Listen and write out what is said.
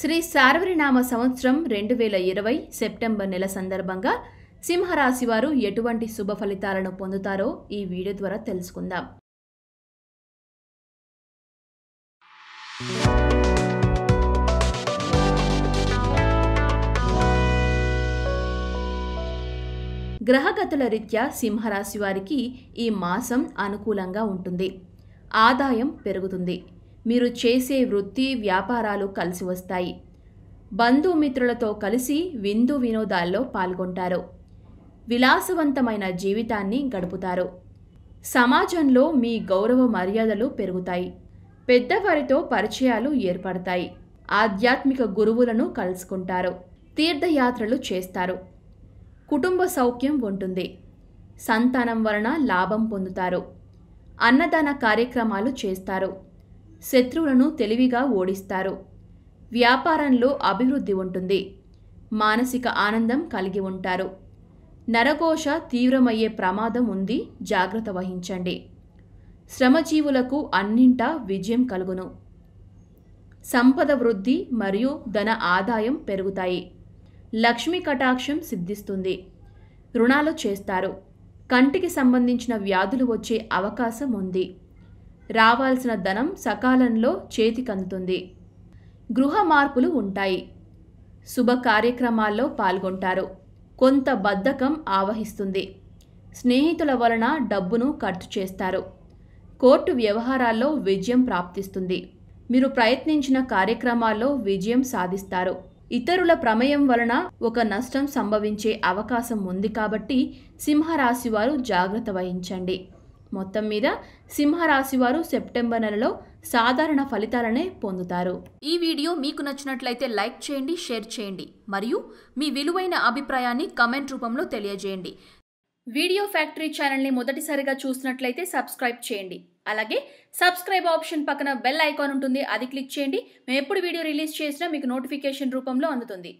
శ్రీ సార్వరినామ సంవత్సరం రెండు వేల ఇరవై సెప్టెంబర్ నెల సందర్భంగా సింహరాశి వారు ఎటువంటి శుభ ఫలితాలను పొందుతారో ఈ వీడియో ద్వారా తెలుసుకుందాం గ్రహగతుల రీత్యా సింహరాశి వారికి ఈ మాసం అనుకూలంగా ఉంటుంది ఆదాయం పెరుగుతుంది మీరు చేసే వృత్తి వ్యాపారాలు కలిసి వస్తాయి బంధుమిత్రులతో కలిసి విందు వినోదాల్లో పాల్గొంటారు విలాసవంతమైన జీవితాన్ని గడుపుతారు సమాజంలో మీ గౌరవ మర్యాదలు పెరుగుతాయి పెద్దవారితో పరిచయాలు ఏర్పడతాయి ఆధ్యాత్మిక గురువులను కలుసుకుంటారు తీర్థయాత్రలు చేస్తారు కుటుంబ సౌఖ్యం ఉంటుంది సంతానం వలన లాభం పొందుతారు అన్నదాన కార్యక్రమాలు చేస్తారు శత్రువులను తెలివిగా ఓడిస్తారు వ్యాపారంలో అభివృద్ధి ఉంటుంది మానసిక ఆనందం కలిగి ఉంటారు నరకోశ తీవ్రమయ్యే ప్రమాదం ఉంది జాగ్రత్త వహించండి శ్రమజీవులకు అన్నింటా విజయం కలుగును సంపద వృద్ధి మరియు ధన ఆదాయం పెరుగుతాయి లక్ష్మీ కటాక్షం సిద్ధిస్తుంది రుణాలు చేస్తారు కంటికి సంబంధించిన వ్యాధులు వచ్చే అవకాశం ఉంది రావాల్సిన ధనం సకాలంలో చేతికందుతుంది గృహ మార్పులు ఉంటాయి శుభ కార్యక్రమాల్లో పాల్గొంటారు కొంత బద్ధకం ఆవహిస్తుంది స్నేహితుల వలన డబ్బును ఖర్చు చేస్తారు కోర్టు వ్యవహారాల్లో విజయం ప్రాప్తిస్తుంది మీరు ప్రయత్నించిన కార్యక్రమాల్లో విజయం సాధిస్తారు ఇతరుల ప్రమేయం వలన ఒక నష్టం సంభవించే అవకాశం ఉంది కాబట్టి సింహరాశి వారు జాగ్రత్త వహించండి మొత్తం మీద సింహరాశి వారు సెప్టెంబర్ నెలలో సాధారణ ఫలితాలనే పొందుతారు ఈ వీడియో మీకు నచ్చినట్లయితే లైక్ చేయండి షేర్ చేయండి మరియు మీ విలువైన అభిప్రాయాన్ని కమెంట్ రూపంలో తెలియజేయండి వీడియో ఫ్యాక్టరీ ఛానల్ని మొదటిసారిగా చూసినట్లయితే సబ్స్క్రైబ్ చేయండి అలాగే సబ్స్క్రైబ్ ఆప్షన్ పక్కన బెల్ ఐకాన్ ఉంటుంది అది క్లిక్ చేయండి మేము ఎప్పుడు వీడియో రిలీజ్ చేసినా మీకు నోటిఫికేషన్ రూపంలో అందుతుంది